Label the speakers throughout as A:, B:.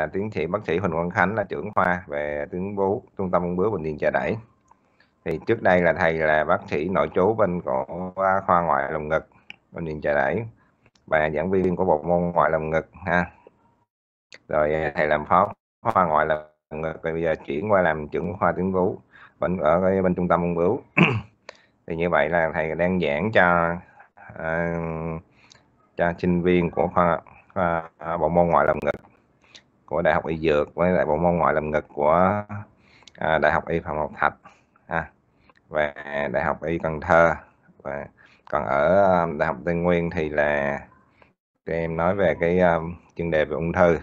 A: à, tiến sĩ bác sĩ Huỳnh Quang Khánh là trưởng khoa về tuyến vú trung tâm ung bướu bệnh viện Chợ Đẩy thì trước đây là thầy là bác sĩ nội trú bên của khoa ngoại lồng ngực bệnh viện Chợ Đẩy và giảng viên của bộ môn ngoại lồng ngực ha rồi thầy làm phó khoa ngoại lồng ngực rồi bây giờ chuyển qua làm trưởng khoa tuyến vú vẫn ở bên, bên trung tâm ung bướu thì như vậy là thầy đang giảng cho uh, cho sinh viên của khoa, khoa à, bộ môn ngoại lồng ngực của đại học y dược với lại bộ môn ngoại làm ngực của à, đại học y phạm ngọc thạch à, và đại học y cần thơ và còn ở à, đại học tây nguyên thì là tụi em nói về cái um, chuyên đề về ung thư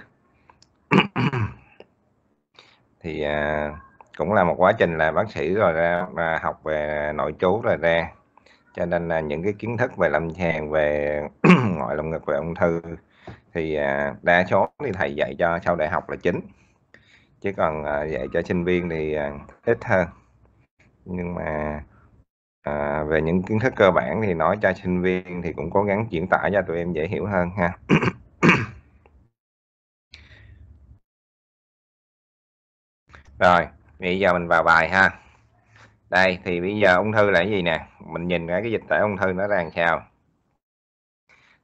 A: thì à, cũng là một quá trình là bác sĩ rồi ra và học về nội chú rồi ra cho nên là những cái kiến thức về lâm sàng về ngoại lồng ngực về ung thư thì à, đa số thì thầy dạy cho sau đại học là chính chứ còn à, dạy cho sinh viên thì à, ít hơn nhưng mà à, về những kiến thức cơ bản thì nói cho sinh viên thì cũng cố gắng chuyển tải cho tụi em dễ hiểu hơn ha rồi bây giờ mình vào bài ha đây thì bây giờ ung thư là cái gì nè mình nhìn cái, cái dịch tễ ung thư nó ra làm sao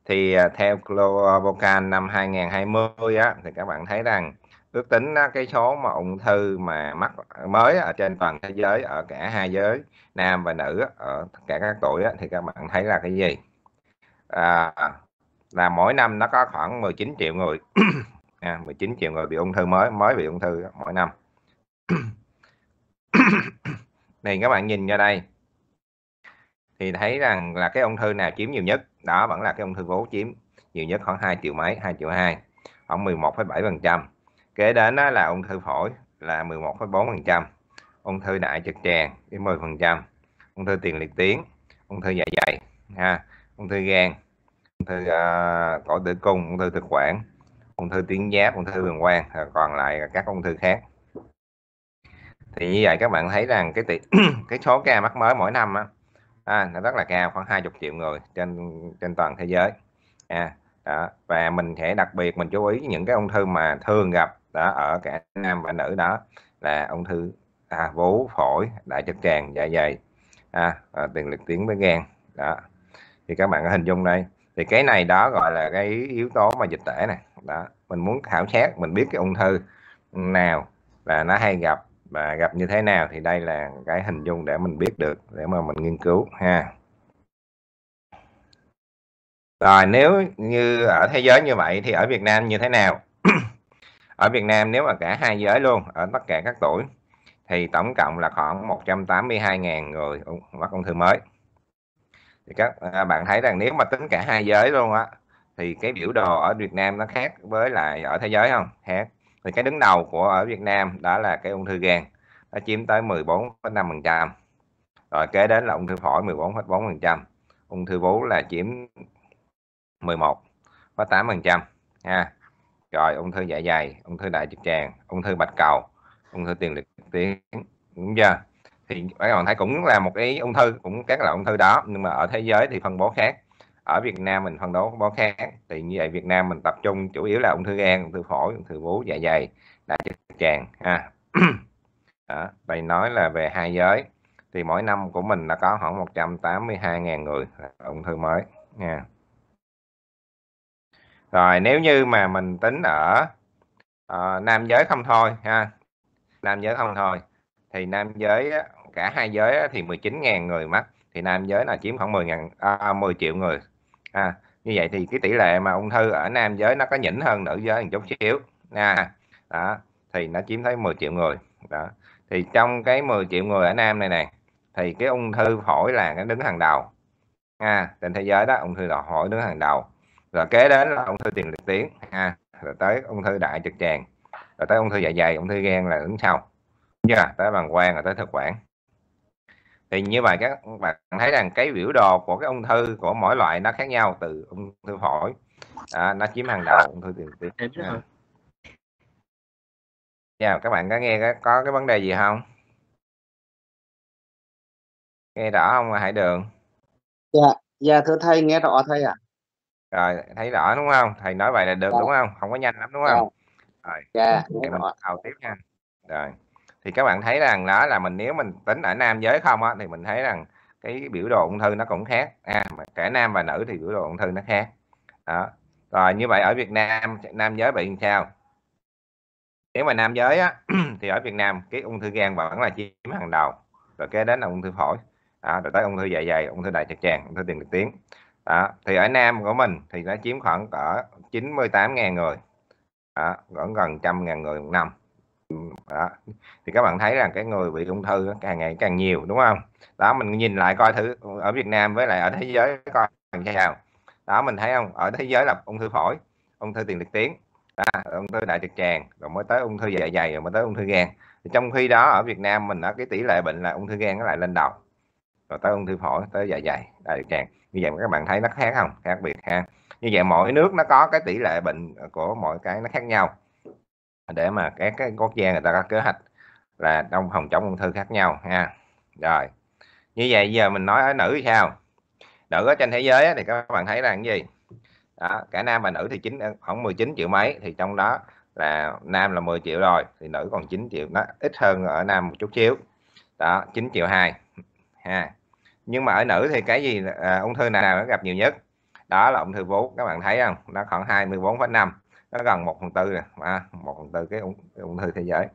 A: thì à, theo Globocan năm 2020 á, thì các bạn thấy rằng ước tính cái số mà ung thư mà mắc mới ở trên toàn thế giới ở cả hai giới nam và nữ ở cả các tuổi á, thì các bạn thấy là cái gì à, là mỗi năm nó có khoảng 19 triệu người à, 19 triệu người bị ung thư mới mới bị ung thư mỗi năm này các bạn nhìn ra đây thì thấy rằng là cái ung thư nào chiếm nhiều nhất đó vẫn là cái ung thư vú chiếm nhiều nhất khoảng 2 triệu mấy 2 triệu 2 khoảng 11,7% kế đến đó là ung thư phổi là 11,4% ung thư đại trực tràng đến trăm ung thư tiền liệt tuyến ung thư dạ dày ha ung thư gan ung thư uh, cổ tử cung ung thư thực quản ung thư tuyến giáp ung thư đường quang còn lại là các ung thư khác thì như vậy các bạn thấy rằng cái tỷ cái số ca mắc mới mỗi năm á, à, nó rất là cao khoảng 20 triệu người trên trên toàn thế giới à, đó. và mình sẽ đặc biệt mình chú ý những cái ung thư mà thường gặp đó ở cả nam và nữ đó là ung thư à, vú phổi đại trực tràng dạ dày à, à, tiền liệt tuyến với gan đó thì các bạn có hình dung đây thì cái này đó gọi là cái yếu tố mà dịch tễ này đó mình muốn khảo sát mình biết cái ung thư nào là nó hay gặp và gặp như thế nào thì đây là cái hình dung để mình biết được để mà mình nghiên cứu ha rồi nếu như ở thế giới như vậy thì ở Việt Nam như thế nào ở Việt Nam nếu mà cả hai giới luôn ở tất cả các tuổi thì tổng cộng là khoảng 182.000 người mắc ung thư mới thì các à, bạn thấy rằng nếu mà tính cả hai giới luôn á thì cái biểu đồ ở Việt Nam nó khác với lại ở thế giới không khác thì cái đứng đầu của ở Việt Nam đó là cái ung thư gan nó chiếm tới 14,5% rồi kế đến là ung thư phổi 14,4% ung thư vú là chiếm 11,8% ha rồi ung thư dạ dày ung thư đại trực tràng ung thư bạch cầu ung thư tiền liệt tuyến đúng chưa thì các bạn thấy cũng là một cái ung thư cũng các loại ung thư đó nhưng mà ở thế giới thì phân bố khác ở Việt Nam mình phân đấu phân bón khác thì như vậy Việt Nam mình tập trung chủ yếu là ung thư gan ung thư phổi ung thư vú dạ dày đại trực tràng ha đó, đây nói là về hai giới thì mỗi năm của mình đã có khoảng 182.000 người ung thư mới nha rồi nếu như mà mình tính ở uh, nam giới không thôi ha nam giới không thôi thì nam giới cả hai giới thì 19.000 người mắc thì nam giới là chiếm khoảng 10 000 à, 10 triệu người à, như vậy thì cái tỷ lệ mà ung thư ở nam giới nó có nhỉnh hơn nữ giới một chút xíu à, đó thì nó chiếm tới 10 triệu người đó thì trong cái 10 triệu người ở nam này này thì cái ung thư phổi là nó đứng hàng đầu à, trên thế giới đó ung thư phổi đứng hàng đầu rồi kế đến là ung thư tiền liệt tuyến à, rồi tới ung thư đại trực tràng rồi tới ung thư dạ dày ung thư gan là đứng sau nha yeah, tới bằng quang rồi tới thực quản thì như vậy các bạn thấy rằng cái biểu đồ của cái ung thư của mỗi loại nó khác nhau từ ung thư phổi à, nó chiếm hàng đầu ung thư tiền tuyến à. Dạ, các bạn có nghe có, cái vấn đề gì không nghe rõ không hải đường dạ dạ thưa thầy nghe rõ thầy ạ à. rồi thấy rõ đúng không thầy nói vậy là được dạ. đúng không không có nhanh lắm đúng không dạ. rồi dạ, yeah, rồi. tiếp nha rồi thì các bạn thấy rằng đó là mình nếu mình tính ở nam giới không á thì mình thấy rằng cái biểu đồ ung thư nó cũng khác à, mà cả nam và nữ thì biểu đồ ung thư nó khác đó rồi như vậy ở Việt Nam nam giới bị sao nếu mà nam giới á, thì ở Việt Nam cái ung thư gan vẫn là chiếm hàng đầu rồi kế đến là ung thư phổi đó, rồi tới ung thư dạ dày ung thư đại trực tràng ung thư tiền cực tiến đó. thì ở Nam của mình thì nó chiếm khoảng cỡ 98.000 người đó, gần gần trăm ngàn người một năm đó. thì các bạn thấy rằng cái người bị ung thư càng ngày càng nhiều đúng không đó mình nhìn lại coi thử ở Việt Nam với lại ở thế giới coi làm sao đó mình thấy không ở thế giới là ung thư phổi ung thư tiền liệt tuyến đó, ung thư đại trực tràng rồi mới tới ung thư dạ dày rồi mới tới ung thư gan thì trong khi đó ở Việt Nam mình ở cái tỷ lệ bệnh là ung thư gan nó lại lên đầu rồi tới ung thư phổi tới dạ dày đại trực tràng như vậy các bạn thấy nó khác không khác biệt ha như vậy mỗi nước nó có cái tỷ lệ bệnh của mỗi cái nó khác nhau để mà các cái quốc gia người ta có kế hoạch là trong phòng chống ung thư khác nhau ha rồi như vậy giờ mình nói ở nữ sao nữ ở trên thế giới thì các bạn thấy rằng cái gì đó, cả nam và nữ thì chính ờ, khoảng 19 triệu mấy thì trong đó là nam là 10 triệu rồi thì nữ còn 9 triệu nó ít hơn ở nam một chút xíu đó 9 triệu 2 ha nhưng mà ở nữ thì cái gì à, ung thư nào nó gặp nhiều nhất đó là ung thư vú các bạn thấy không nó khoảng 24,5 nó gần 1 phần tư nè à, 1 phần tư cái ung, cái ung thư thế giới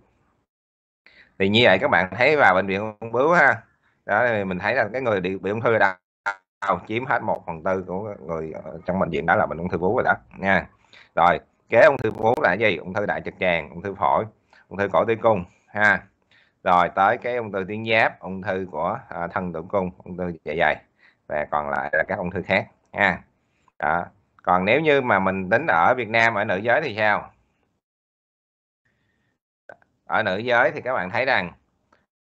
A: thì như vậy các bạn thấy vào bệnh viện ung bướu ha đó thì mình thấy là cái người bị, ung thư đã chiếm hết 1 phần tư của người trong bệnh viện đó là bệnh ung thư vú rồi đó nha rồi kế ung thư vú là gì ung thư đại trực tràng ung thư phổi ung thư cổ tử cung ha rồi tới cái ung thư tuyến giáp ung thư của thân tử cung ung thư dạ dày và còn lại là các ung thư khác ha đó còn nếu như mà mình tính ở Việt Nam ở nữ giới thì sao ở nữ giới thì các bạn thấy rằng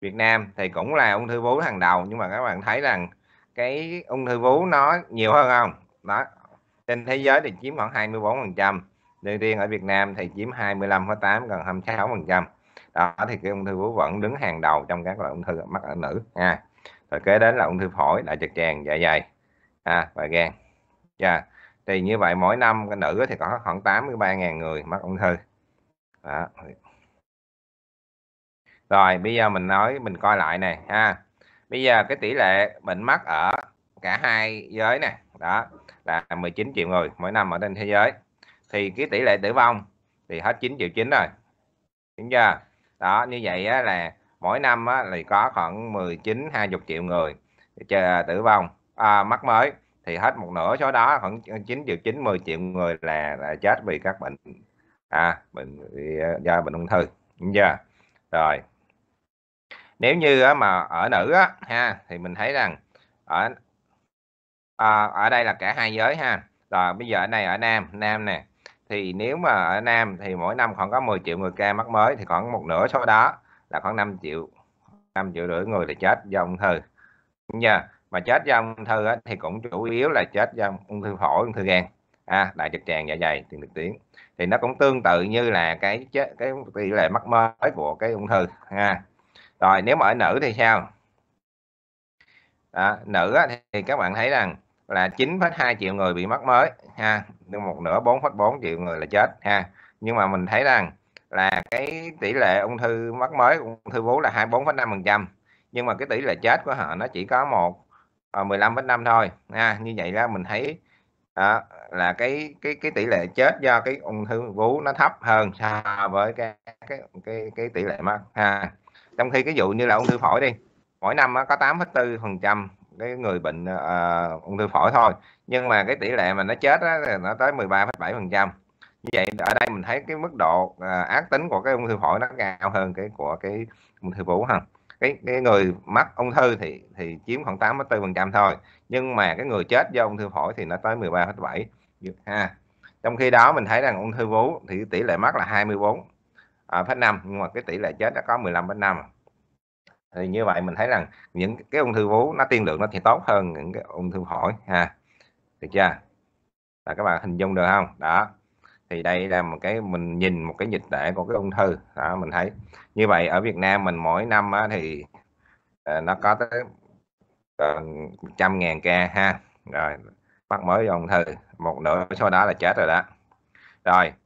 A: Việt Nam thì cũng là ung thư vú hàng đầu nhưng mà các bạn thấy rằng cái ung thư vú nó nhiều hơn không đó trên thế giới thì chiếm khoảng 24 phần trăm riêng ở Việt Nam thì chiếm 25,8 gần 26 phần trăm đó thì cái ung thư vú vẫn đứng hàng đầu trong các loại ung thư mắc ở nữ nha rồi kế đến là ung thư phổi đại trực tràng dạ dày à, và gan yeah dạ thì như vậy mỗi năm cái nữ thì có khoảng 83.000 người mắc ung thư đó. rồi bây giờ mình nói mình coi lại này ha bây giờ cái tỷ lệ bệnh mắc ở cả hai giới này đó là 19 triệu người mỗi năm ở trên thế giới thì cái tỷ lệ tử vong thì hết 9 triệu 9 rồi đúng chưa đó như vậy á, là mỗi năm á, thì có khoảng 19 20 triệu người chờ tử vong à, mắc mới thì hết một nửa số đó khoảng chín triệu chín mười triệu người là, là chết vì các bệnh à bệnh ờ, do bệnh ung thư đúng chưa rồi nếu như mà ở nữ á ha thì mình thấy rằng ở à, ở đây là cả hai giới ha rồi bây giờ ở này ở nam nam nè thì nếu mà ở nam thì mỗi năm khoảng có 10 triệu người ca mắc mới thì khoảng một nửa số đó là khoảng 5 triệu 5 triệu rưỡi người là chết do ung thư nha mà chết do ung thư á, thì cũng chủ yếu là chết do ung thư phổi ung thư gan à, đại trực tràng dạ dày tiền được tiếng thì nó cũng tương tự như là cái chết cái tỷ lệ mắc mới của cái ung thư à. rồi nếu mà ở nữ thì sao à, nữ á, thì các bạn thấy rằng là 9,2 triệu người bị mắc mới ha nhưng một nửa 4,4 triệu người là chết ha nhưng mà mình thấy rằng là cái tỷ lệ ung thư mắc mới ung thư vú là 24,5 phần trăm nhưng mà cái tỷ lệ chết của họ nó chỉ có một 15,5 ờ, thôi à, như vậy đó mình thấy đó, là cái cái cái tỷ lệ chết do cái ung thư vú nó thấp hơn so với cái cái cái, cái tỷ lệ mắc ha trong khi cái vụ như là ung thư phổi đi mỗi năm có 8,4 phần trăm cái người bệnh uh, ung thư phổi thôi nhưng mà cái tỷ lệ mà nó chết đó, nó tới 13,7 phần trăm như vậy ở đây mình thấy cái mức độ uh, ác tính của cái ung thư phổi nó cao hơn cái của cái ung thư vú ha cái cái người mắc ung thư thì thì chiếm khoảng phần trăm thôi nhưng mà cái người chết do ung thư phổi thì nó tới 13,7 ha trong khi đó mình thấy rằng ung thư vú thì tỷ lệ mắc là 24 à, phẩy năm nhưng mà cái tỷ lệ chết nó có phần 15,5 thì như vậy mình thấy rằng những cái ung thư vú nó tiên lượng nó thì tốt hơn những cái ung thư phổi ha được chưa là các bạn hình dung được không đó thì đây là một cái mình nhìn một cái dịch tễ của cái ung thư đó mình thấy như vậy ở Việt Nam mình mỗi năm á, thì ờ, nó có tới trăm ngàn ca ha rồi bắt mới ung thư một nửa số đó là chết rồi đó rồi